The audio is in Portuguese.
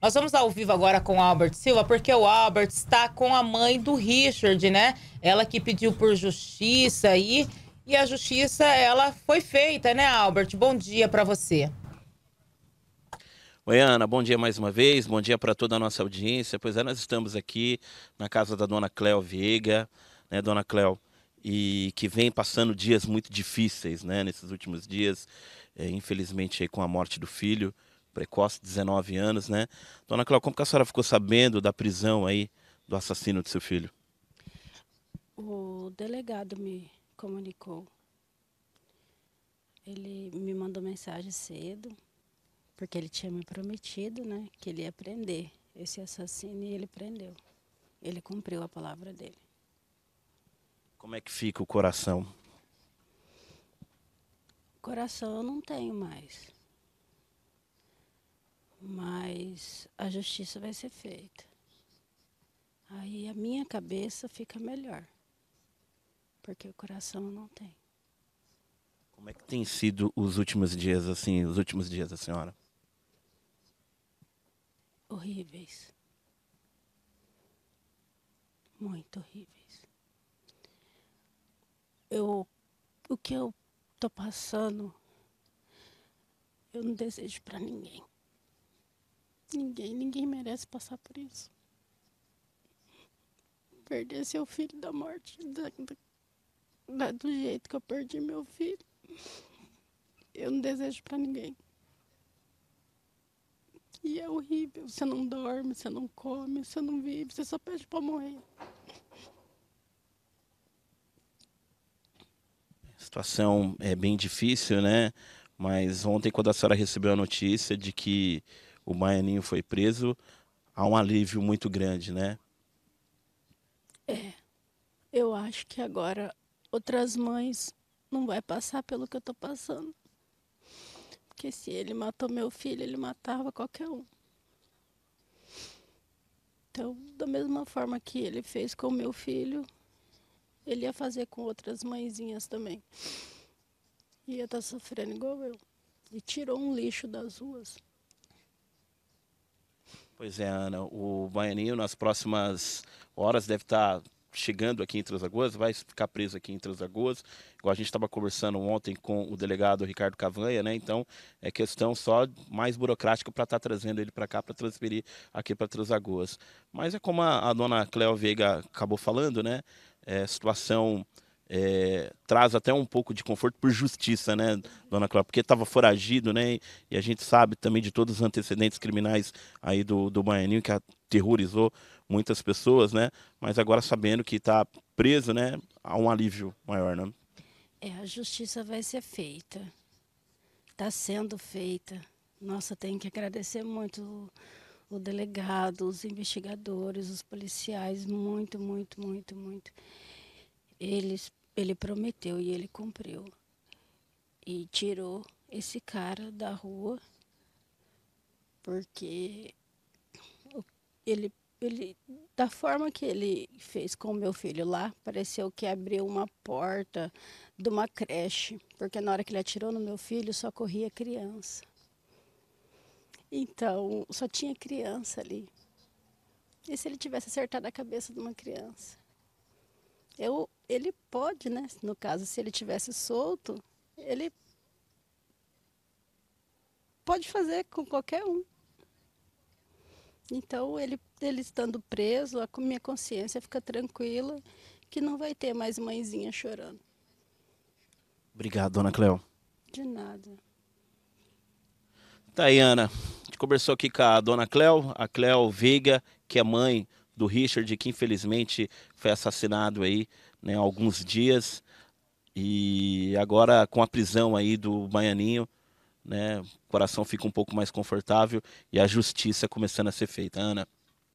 Nós vamos ao vivo agora com o Albert Silva, porque o Albert está com a mãe do Richard, né? Ela que pediu por justiça aí. E a justiça, ela foi feita, né, Albert? Bom dia para você. Oi, Ana, bom dia mais uma vez, bom dia para toda a nossa audiência. Pois é, nós estamos aqui na casa da dona Cléo Veiga, né, dona Cléo, e que vem passando dias muito difíceis, né, nesses últimos dias, é, infelizmente aí com a morte do filho, precoce, 19 anos, né? Dona Cláudia, como que a senhora ficou sabendo da prisão aí do assassino de seu filho? O delegado me comunicou. Ele me mandou mensagem cedo, porque ele tinha me prometido, né, que ele ia prender esse assassino e ele prendeu. Ele cumpriu a palavra dele. Como é que fica o coração? Coração eu não tenho mais mas a justiça vai ser feita. Aí a minha cabeça fica melhor, porque o coração não tem. Como é que tem sido os últimos dias assim, os últimos dias da senhora? Horríveis. Muito horríveis. Eu o que eu tô passando eu não desejo para ninguém. Ninguém, ninguém merece passar por isso. Perder seu filho da morte, da, da, do jeito que eu perdi meu filho, eu não desejo para ninguém. E é horrível. Você não dorme, você não come, você não vive, você só pede para morrer. A situação é bem difícil, né? Mas ontem, quando a senhora recebeu a notícia de que o Baianinho foi preso, há um alívio muito grande, né? É. Eu acho que agora outras mães não vai passar pelo que eu tô passando. Porque se ele matou meu filho, ele matava qualquer um. Então, da mesma forma que ele fez com meu filho, ele ia fazer com outras mãezinhas também. Ia estar tá sofrendo igual eu. E tirou um lixo das ruas. Pois é, Ana. O Baianinho, nas próximas horas, deve estar tá chegando aqui em Três vai ficar preso aqui em Três Igual a gente estava conversando ontem com o delegado Ricardo Cavanha, né? Então é questão só mais burocrática para estar tá trazendo ele para cá, para transferir aqui para Três Mas é como a, a dona Cléo Veiga acabou falando, né? É situação é, traz até um pouco de conforto por justiça, né, dona Cláudia? Porque estava foragido, né? E a gente sabe também de todos os antecedentes criminais aí do, do Baianinho, que aterrorizou muitas pessoas, né? Mas agora sabendo que está preso, né, há um alívio maior, né? É, a justiça vai ser feita. Está sendo feita. Nossa, tem que agradecer muito o, o delegado, os investigadores, os policiais, muito, muito, muito, muito eles ele prometeu e ele cumpriu. E tirou esse cara da rua porque ele, ele da forma que ele fez com o meu filho lá, pareceu que abriu uma porta de uma creche, porque na hora que ele atirou no meu filho só corria criança. Então, só tinha criança ali. E se ele tivesse acertado a cabeça de uma criança? eu, ele pode, né? No caso, se ele tivesse solto, ele pode fazer com qualquer um. Então, ele, ele estando preso, a minha consciência fica tranquila que não vai ter mais mãezinha chorando. Obrigado, dona Cleo. De nada. Taiana, a gente conversou aqui com a dona Cleo, a Cleo Veiga, que é mãe do Richard, que infelizmente foi assassinado aí né, há alguns dias. E agora com a prisão aí do Baianinho, né, o coração fica um pouco mais confortável e a justiça começando a ser feita. Ana.